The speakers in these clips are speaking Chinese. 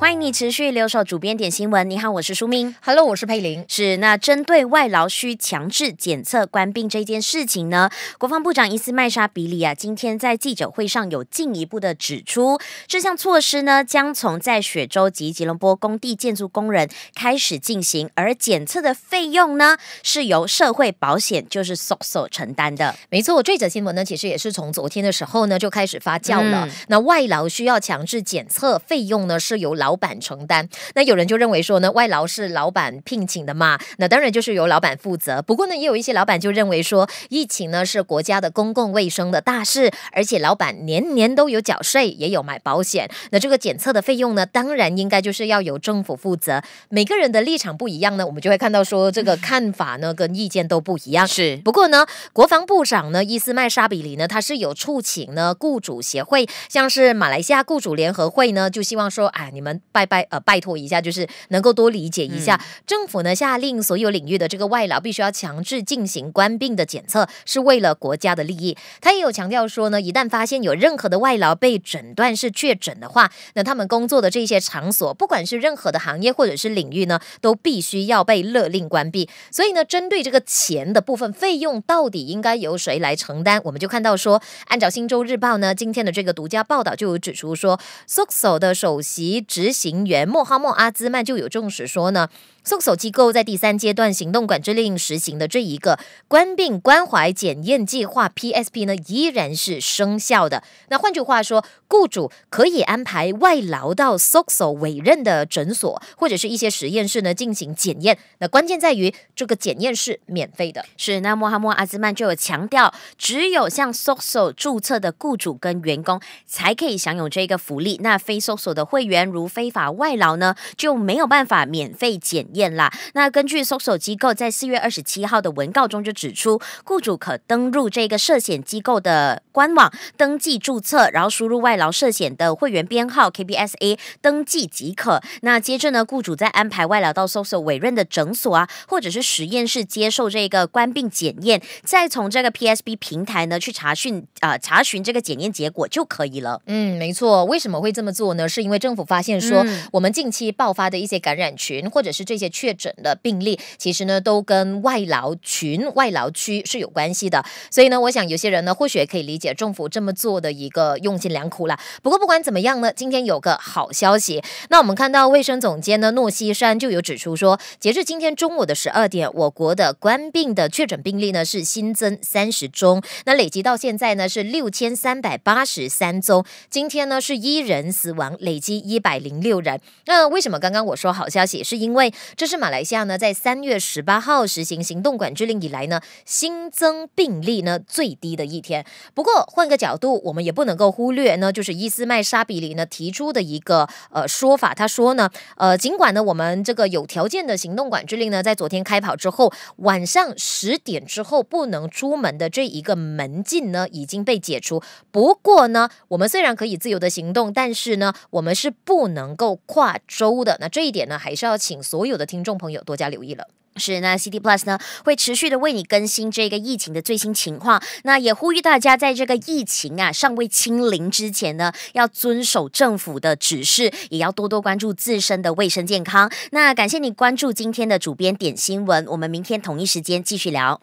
欢迎你持续留守主编点新闻。你好，我是舒明。Hello，我是佩玲。是那针对外劳需强制检测关病这件事情呢？国防部长伊斯麦沙比里啊，今天在记者会上有进一步的指出，这项措施呢将从在雪州及吉隆坡工地建筑工人开始进行，而检测的费用呢是由社会保险就是 s o c i 承担的。没错，这则新闻呢其实也是从昨天的时候呢就开始发酵了。那外劳需要强制检测，费用呢是由劳老板承担，那有人就认为说呢，外劳是老板聘请的嘛，那当然就是由老板负责。不过呢，也有一些老板就认为说，疫情呢是国家的公共卫生的大事，而且老板年年都有缴税，也有买保险，那这个检测的费用呢，当然应该就是要由政府负责。每个人的立场不一样呢，我们就会看到说这个看法呢跟意见都不一样。是，不过呢，国防部长呢伊斯麦沙比里呢，他是有促请呢雇主协会，像是马来西亚雇主联合会呢，就希望说啊，你们。拜拜，呃，拜托一下，就是能够多理解一下。政府呢下令所有领域的这个外劳必须要强制进行关病的检测，是为了国家的利益。他也有强调说呢，一旦发现有任何的外劳被诊断是确诊的话，那他们工作的这些场所，不管是任何的行业或者是领域呢，都必须要被勒令关闭。所以呢，针对这个钱的部分费用到底应该由谁来承担，我们就看到说，按照《新洲日报》呢今天的这个独家报道就有指出说，SOXO 的首席执执行员莫哈默阿兹曼就有证实说呢，s o 机构在第三阶段行动管制令实行的这一个“关病关怀检验计划 ”（PSP） 呢，依然是生效的。那换句话说，雇主可以安排外劳到 s o s o 委任的诊所或者是一些实验室呢进行检验。那关键在于这个检验是免费的。是那莫哈默阿兹曼就有强调，只有向 s o s o 注册的雇主跟员工才可以享有这个福利。那非搜 o 的会员如非法外劳呢就没有办法免费检验啦。那根据搜索机构在四月二十七号的文告中就指出，雇主可登入这个涉险机构的官网登记注册，然后输入外劳涉险的会员编号 KBSA 登记即可。那接着呢，雇主再安排外劳到搜索委任的诊所啊，或者是实验室接受这个关病检验，再从这个 PSB 平台呢去查询啊查询这个检验结果就可以了。嗯，没错。为什么会这么做呢？是因为政府发现。说我们近期爆发的一些感染群，或者是这些确诊的病例，其实呢都跟外劳群、外劳区是有关系的。所以呢，我想有些人呢或许可以理解政府这么做的一个用心良苦了。不过不管怎么样呢，今天有个好消息。那我们看到卫生总监呢诺西山就有指出说，截至今天中午的十二点，我国的官病的确诊病例呢是新增三十宗，那累积到现在呢是六千三百八十三宗。今天呢是一人死亡，累计一百零。六人。那为什么刚刚我说好消息？是因为这是马来西亚呢，在三月十八号实行行动管制令以来呢，新增病例呢最低的一天。不过换个角度，我们也不能够忽略呢，就是伊斯麦沙比里呢提出的一个呃说法，他说呢，呃，尽管呢我们这个有条件的行动管制令呢，在昨天开跑之后，晚上十点之后不能出门的这一个门禁呢已经被解除。不过呢，我们虽然可以自由的行动，但是呢，我们是不能。能够跨州的那这一点呢，还是要请所有的听众朋友多加留意了。是，那 CT Plus 呢会持续的为你更新这个疫情的最新情况。那也呼吁大家在这个疫情啊尚未清零之前呢，要遵守政府的指示，也要多多关注自身的卫生健康。那感谢你关注今天的主编点新闻，我们明天同一时间继续聊，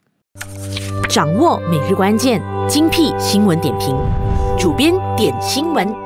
掌握每日关键精辟新闻点评，主编点新闻。